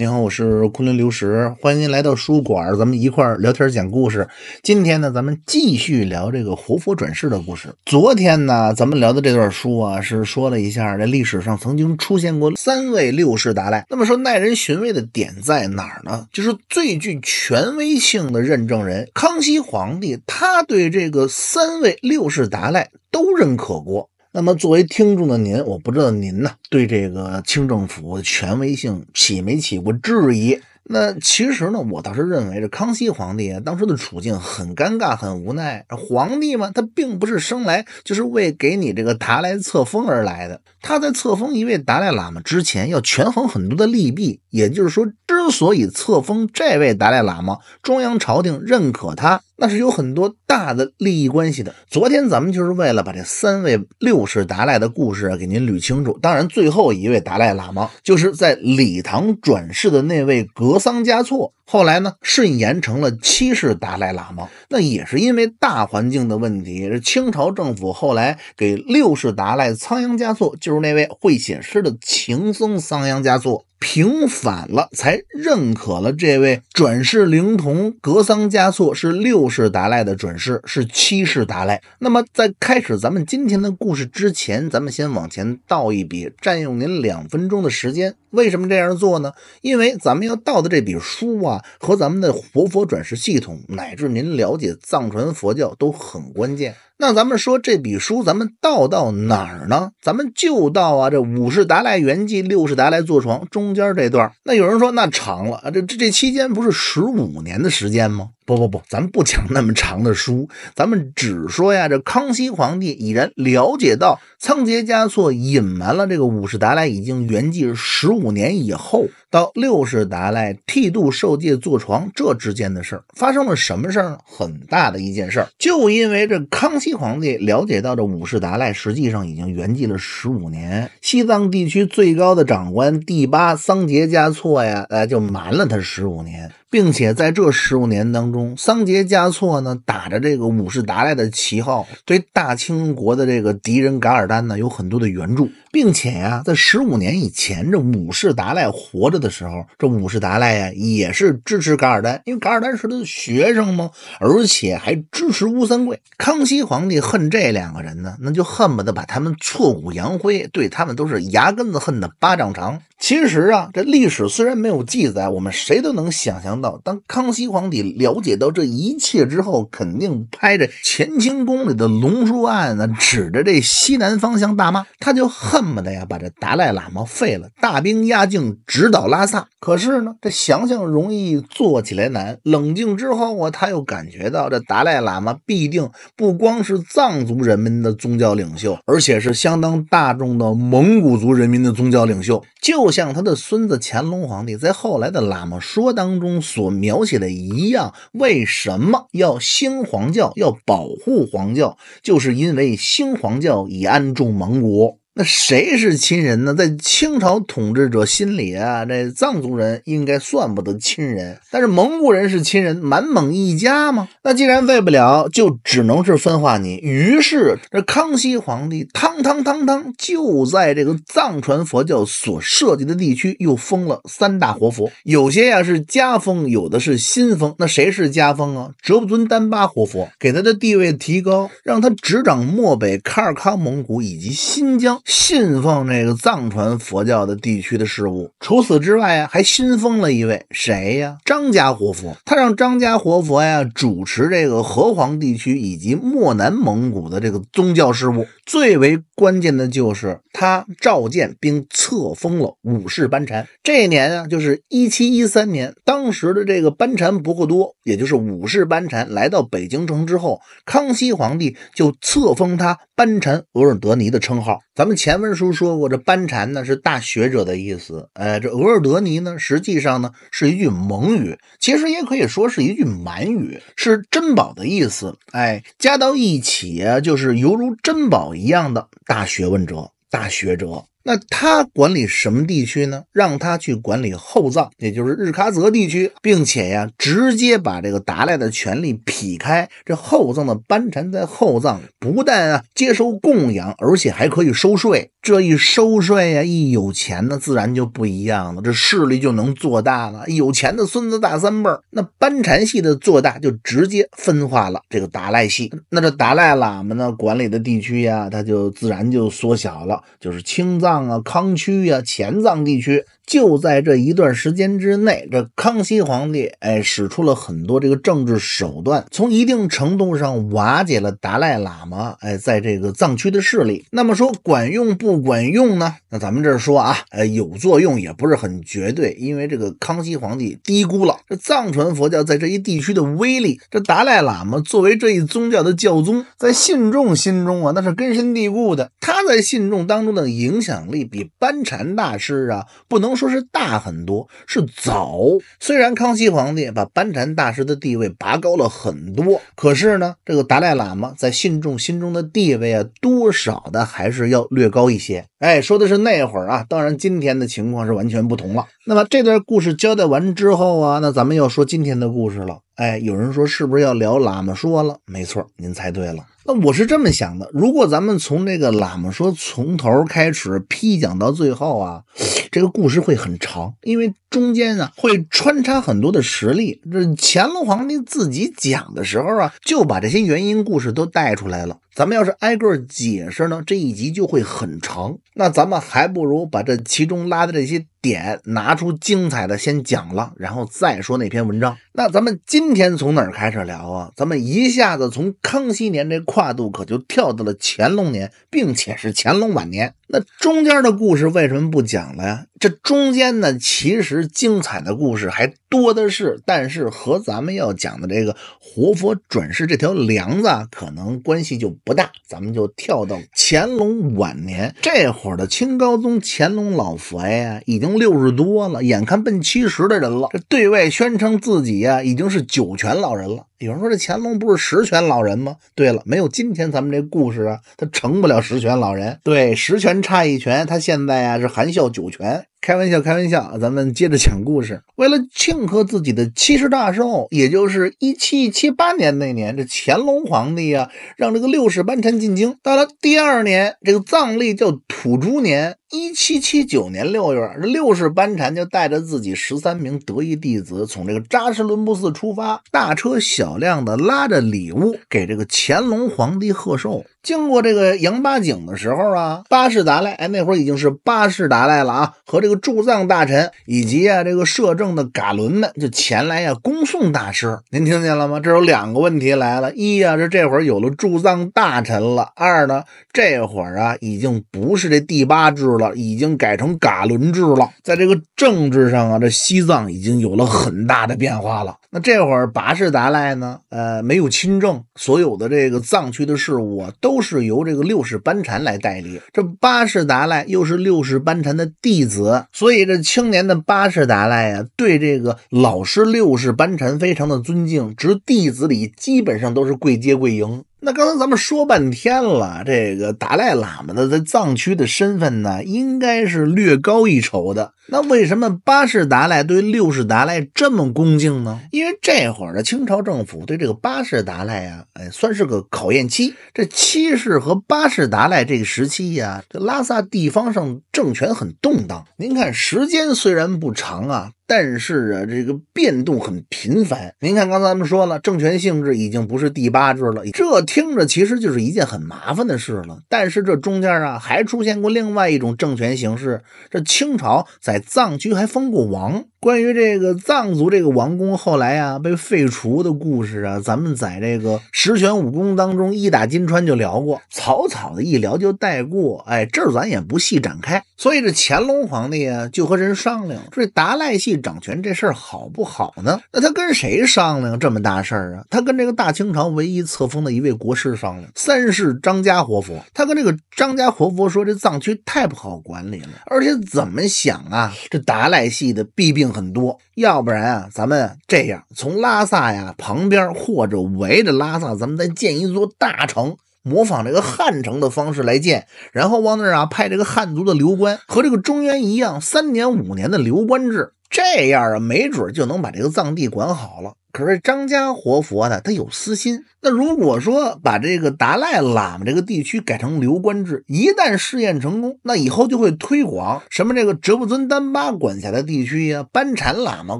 您好，我是昆仑流石，欢迎您来到书馆，咱们一块儿聊天讲故事。今天呢，咱们继续聊这个活佛转世的故事。昨天呢，咱们聊的这段书啊，是说了一下这历史上曾经出现过三位六世达赖。那么说耐人寻味的点在哪儿呢？就是最具权威性的认证人康熙皇帝，他对这个三位六世达赖都认可过。那么作为听众的您，我不知道您呢对这个清政府的权威性起没起过质疑？那其实呢，我倒是认为这康熙皇帝啊，当时的处境很尴尬、很无奈。皇帝嘛，他并不是生来就是为给你这个达来册封而来的。他在册封一位达赖喇嘛之前，要权衡很多的利弊。也就是说，之所以册封这位达赖喇嘛，中央朝廷认可他，那是有很多大的利益关系的。昨天咱们就是为了把这三位六世达赖的故事啊给您捋清楚。当然，最后一位达赖喇嘛就是在礼堂转世的那位格桑嘉措，后来呢顺延成了七世达赖喇嘛。那也是因为大环境的问题，清朝政府后来给六世达赖仓央嘉措就。就是那位会写诗的情僧，桑阳佳作。平反了，才认可了这位转世灵童格桑嘉措是六世达赖的转世，是七世达赖。那么，在开始咱们今天的故事之前，咱们先往前倒一笔，占用您两分钟的时间。为什么这样做呢？因为咱们要倒的这笔书啊，和咱们的活佛转世系统，乃至您了解藏传佛教都很关键。那咱们说这笔书，咱们倒到哪儿呢？咱们就到啊，这五世达赖圆寂，六世达赖坐床中。中间这段那有人说那长了啊，这这这期间不是十五年的时间吗？不不不，咱不讲那么长的书，咱们只说呀，这康熙皇帝已然了解到仓颉嘉措隐瞒了这个五世达赖已经圆寂十五年以后，到六世达赖剃度受戒坐床这之间的事儿发生了什么事儿呢？很大的一件事儿，就因为这康熙皇帝了解到这五世达赖实际上已经圆寂了十五年，西藏地区最高的长官第八桑杰嘉措呀，呃，就瞒了他十五年。并且在这十五年当中，桑杰嘉措呢打着这个五世达赖的旗号，对大清国的这个敌人噶尔丹呢有很多的援助，并且呀，在十五年以前，这五世达赖活着的时候，这五世达赖呀也是支持噶尔丹，因为噶尔丹是他的学生嘛，而且还支持乌三桂。康熙皇帝恨这两个人呢，那就恨不得把他们挫骨扬灰，对他们都是牙根子恨的巴掌长。其实啊，这历史虽然没有记载，我们谁都能想象。到，当康熙皇帝了解到这一切之后，肯定拍着乾清宫里的龙书案呢，指着这西南方向大骂，他就恨不得呀把这达赖喇嘛废了，大兵压境直捣拉萨。可是呢，这想想容易做起来难。冷静之后啊，他又感觉到这达赖喇嘛必定不光是藏族人民的宗教领袖，而且是相当大众的蒙古族人民的宗教领袖。就像他的孙子乾隆皇帝在后来的喇嘛说当中。所描写的一样，为什么要兴黄教？要保护黄教，就是因为兴黄教以安众蒙国。那谁是亲人呢？在清朝统治者心里啊，那藏族人应该算不得亲人，但是蒙古人是亲人，满蒙一家嘛。那既然喂不了，就只能是分化你。于是这康熙皇帝，汤汤汤汤，就在这个藏传佛教所涉及的地区，又封了三大活佛。有些呀是家封，有的是新封。那谁是家封啊？哲布尊丹巴活佛给他的地位提高，让他执掌漠北、喀尔喀蒙古以及新疆。信奉这个藏传佛教的地区的事务，除此之外啊，还新封了一位谁呀？张家活佛，他让张家活佛呀主持这个河湟地区以及漠南蒙古的这个宗教事务。最为关键的就是他召见并册封了五世班禅。这一年啊，就是一七一三年。当时的这个班禅不过多，也就是五世班禅来到北京城之后，康熙皇帝就册封他班禅额尔德尼的称号。咱们前文书说过，这班禅呢是大学者的意思。哎，这额尔德尼呢，实际上呢是一句蒙语，其实也可以说是一句满语，是珍宝的意思。哎，加到一起啊，就是犹如珍宝一样的大学问者，大学者。那他管理什么地区呢？让他去管理后藏，也就是日喀则地区，并且呀，直接把这个达赖的权力劈开。这后藏的班禅在后藏不但啊接收供养，而且还可以收税。这一收税呀，一有钱呢，自然就不一样了，这势力就能做大了。有钱的孙子大三辈儿，那班禅系的做大就直接分化了这个达赖系。那这达赖喇嘛呢管理的地区呀，他就自然就缩小了，就是青藏。啊，康区呀，前藏地区。就在这一段时间之内，这康熙皇帝哎使出了很多这个政治手段，从一定程度上瓦解了达赖喇嘛哎在这个藏区的势力。那么说管用不管用呢？那咱们这儿说啊，哎有作用也不是很绝对，因为这个康熙皇帝低估了这藏传佛教在这一地区的威力。这达赖喇嘛作为这一宗教的教宗，在信众心中啊那是根深蒂固的，他在信众当中的影响力比班禅大师啊不能。说是大很多，是早。虽然康熙皇帝把班禅大师的地位拔高了很多，可是呢，这个达赖喇嘛在信众心中的地位啊，多少的还是要略高一些。哎，说的是那会儿啊，当然今天的情况是完全不同了。那么这段故事交代完之后啊，那咱们要说今天的故事了。哎，有人说是不是要聊喇嘛说了？没错，您猜对了。那我是这么想的，如果咱们从这个喇嘛说从头开始批讲到最后啊，这个故事会很长，因为中间啊会穿插很多的实例。这乾隆皇帝自己讲的时候啊，就把这些原因故事都带出来了。咱们要是挨个解释呢，这一集就会很长。那咱们还不如把这其中拉的这些点拿出精彩的先讲了，然后再说那篇文章。那咱们今天从哪儿开始聊啊？咱们一下子从康熙年这跨度可就跳到了乾隆年，并且是乾隆晚年。那中间的故事为什么不讲了呀？这中间呢，其实精彩的故事还多的是，但是和咱们要讲的这个活佛转世这条梁子可能关系就不大，咱们就跳到乾隆晚年这会儿的清高宗乾隆老佛爷已经六十多了，眼看奔七十的人了，这对外宣称自己呀已经是九泉老人了。有人说，这乾隆不是十全老人吗？对了，没有今天咱们这故事啊，他成不了十全老人。对，十全差一全，他现在啊是含笑九泉。开玩笑，开玩笑咱们接着讲故事。为了庆贺自己的七十大寿，也就是一七七八年那年，这乾隆皇帝啊，让这个六世班禅进京。到了第二年，这个藏历叫土猪年，一七七九年六月，这六世班禅就带着自己十三名得意弟子，从这个扎什伦布寺出发，大车小辆的拉着礼物给这个乾隆皇帝贺寿。经过这个杨八井的时候啊，八世达赖哎，那会儿已经是八世达赖了啊，和这。个驻藏大臣以及啊，这个摄政的噶伦们就前来呀，恭送大师。您听见了吗？这有两个问题来了：一呀，这这会儿有了驻藏大臣了；二呢，这会儿啊，已经不是这第八制了，已经改成噶伦制了。在这个政治上啊，这西藏已经有了很大的变化了。那这会儿，八世达赖呢，呃，没有亲政，所有的这个藏区的事务都是由这个六世班禅来代理。这八世达赖又是六世班禅的弟子。所以，这青年的八世达赖呀，对这个老师六世班禅非常的尊敬，直弟子里基本上都是跪接跪迎。那刚才咱们说半天了，这个达赖喇嘛的在藏区的身份呢，应该是略高一筹的。那为什么八世达赖对六世达赖这么恭敬呢？因为这会儿的清朝政府对这个八世达赖呀，哎，算是个考验期。这七世和八世达赖这个时期呀，这拉萨地方上政权很动荡。您看，时间虽然不长啊。但是啊，这个变动很频繁。您看，刚才咱们说了，政权性质已经不是第八支了，这听着其实就是一件很麻烦的事了。但是这中间啊，还出现过另外一种政权形式，这清朝在藏区还封过王。关于这个藏族这个王宫后来啊被废除的故事啊，咱们在这个十全武功当中一打金川就聊过，草草的一聊就带过，哎，这儿咱也不细展开。所以这乾隆皇帝啊就和人商量，说这达赖系掌权这事儿好不好呢？那他跟谁商量这么大事儿啊？他跟这个大清朝唯一册封的一位国师商量，三世张家活佛。他跟这个张家活佛说，这藏区太不好管理了，而且怎么想啊，这达赖系的弊病。很多，要不然啊，咱们这样从拉萨呀旁边或者围着拉萨，咱们再建一座大城，模仿这个汉城的方式来建，然后往那儿啊派这个汉族的流官，和这个中原一样，三年五年的流官制，这样啊，没准就能把这个藏地管好了。可是张家活佛呢，他有私心。那如果说把这个达赖喇嘛这个地区改成流官制，一旦试验成功，那以后就会推广什么这个哲布尊丹巴管辖的地区呀，班禅喇嘛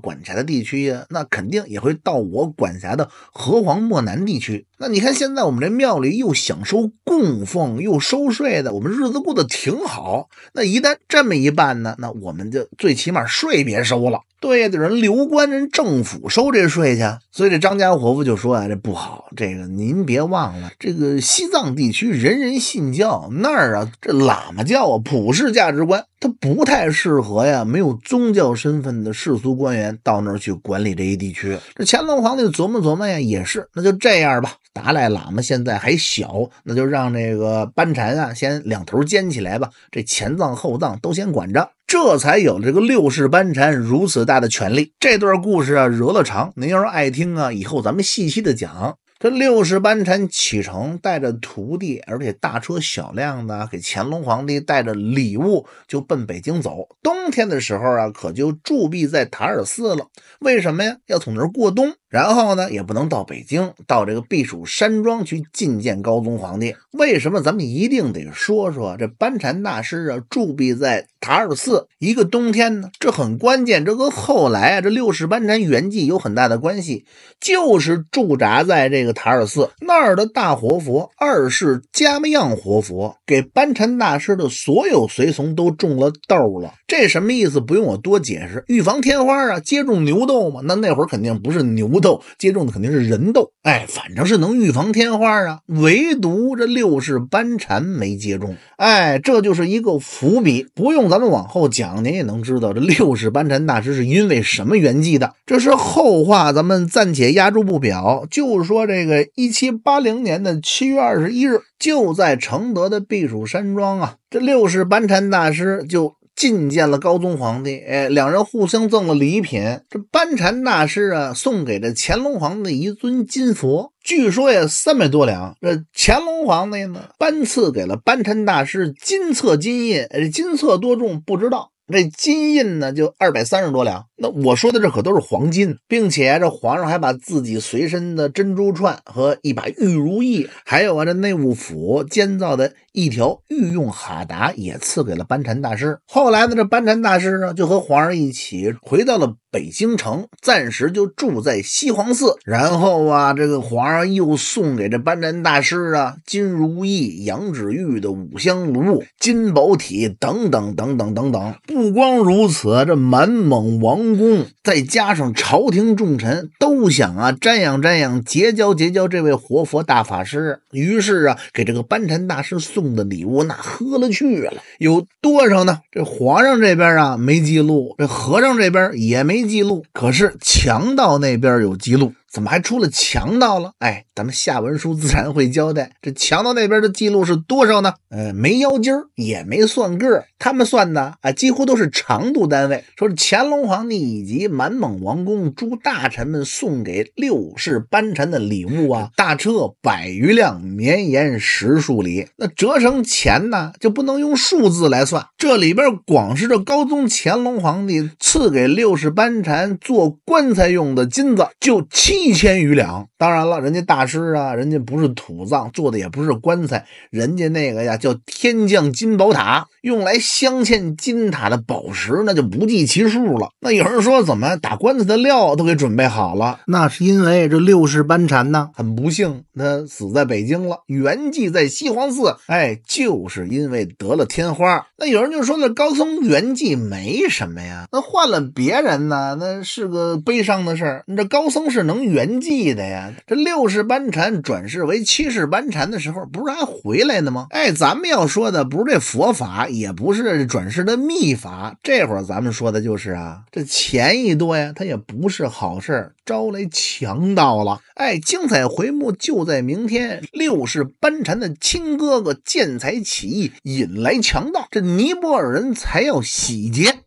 管辖的地区呀，那肯定也会到我管辖的河湟漠南地区。那你看现在我们这庙里又享受供奉，又收税的，我们日子过得挺好。那一旦这么一办呢，那我们就最起码税别收了。对呀，得人流官人政府收这税去。所以这张家活佛就说啊，这不好，这。这个您别忘了，这个西藏地区人人信教，那儿啊这喇嘛教啊普世价值观，它不太适合呀。没有宗教身份的世俗官员到那儿去管理这一地区，这乾隆皇帝琢磨琢磨呀，也是，那就这样吧。达赖喇嘛现在还小，那就让这个班禅啊先两头兼起来吧，这前藏后藏都先管着，这才有了这个六世班禅如此大的权力。这段故事啊，惹了长，您要是爱听啊，以后咱们细细的讲。这六十班禅启程，带着徒弟，而且大车小辆的，给乾隆皇帝带着礼物，就奔北京走。冬天的时候啊，可就驻跸在塔尔寺了。为什么呀？要从那儿过冬。然后呢，也不能到北京，到这个避暑山庄去觐见高宗皇帝。为什么咱们一定得说说这班禅大师啊驻跸在塔尔寺一个冬天呢？这很关键，这跟后来啊这六世班禅圆寂有很大的关系。就是驻扎在这个塔尔寺那儿的大活佛二世嘉木样活佛，给班禅大师的所有随从都种了豆了。这什么意思？不用我多解释，预防天花啊，接种牛痘嘛。那那会儿肯定不是牛。豆，接种的肯定是人痘，哎，反正是能预防天花啊。唯独这六世班禅没接种，哎，这就是一个伏笔，不用咱们往后讲，您也能知道这六世班禅大师是因为什么圆寂的。这是后话，咱们暂且压住不表。就是说，这个一七八零年的七月二十一日，就在承德的避暑山庄啊，这六世班禅大师就。觐见了高宗皇帝，哎，两人互相赠了礼品。这班禅大师啊，送给这乾隆皇帝一尊金佛，据说也三百多两。这乾隆皇帝呢，颁赐给了班禅大师金册金印。这金册多重不知道，这金印呢，就二百三十多两。那我说的这可都是黄金，并且这皇上还把自己随身的珍珠串和一把玉如意，还有啊这内务府监造的一条御用哈达也赐给了班禅大师。后来呢，这班禅大师呢就和皇上一起回到了北京城，暂时就住在西皇寺。然后啊，这个皇上又送给这班禅大师啊金如意、羊脂玉的五香炉、金宝体等等等等等等。不光如此，这满蒙王。公再加上朝廷重臣都想啊瞻仰瞻仰结交结交这位活佛大法师，于是啊给这个班禅大师送的礼物那喝了去了有多少呢？这皇上这边啊没记录，这和尚这边也没记录，可是强盗那边有记录。怎么还出了强盗了？哎，咱们下文书自然会交代。这强盗那边的记录是多少呢？呃，没腰筋儿，也没算个儿。他们算的啊，几乎都是长度单位。说乾隆皇帝以及满蒙王公诸大臣们送给六世班禅的礼物啊，大车百余辆，绵延十数里。那折成钱呢，就不能用数字来算。这里边光是这高宗乾隆皇帝赐给六世班禅做棺材用的金子，就七。一千余两，当然了，人家大师啊，人家不是土葬，做的也不是棺材，人家那个呀叫天降金宝塔，用来镶嵌金塔的宝石那就不计其数了。那有人说怎么打棺材的料都给准备好了？那是因为这六世班禅呢，很不幸他死在北京了，圆寂在西黄寺。哎，就是因为得了天花。那有人就说那高僧圆寂没什么呀？那换了别人呢，那是个悲伤的事儿。你这高僧是能。圆寂的呀，这六世班禅转世为七世班禅的时候，不是还回来呢吗？哎，咱们要说的不是这佛法，也不是转世的秘法，这会儿咱们说的就是啊，这钱一多呀，他也不是好事儿，招来强盗了。哎，精彩回目就在明天，六世班禅的亲哥哥见财起意，引来强盗，这尼泊尔人才要洗劫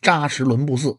扎什伦布寺。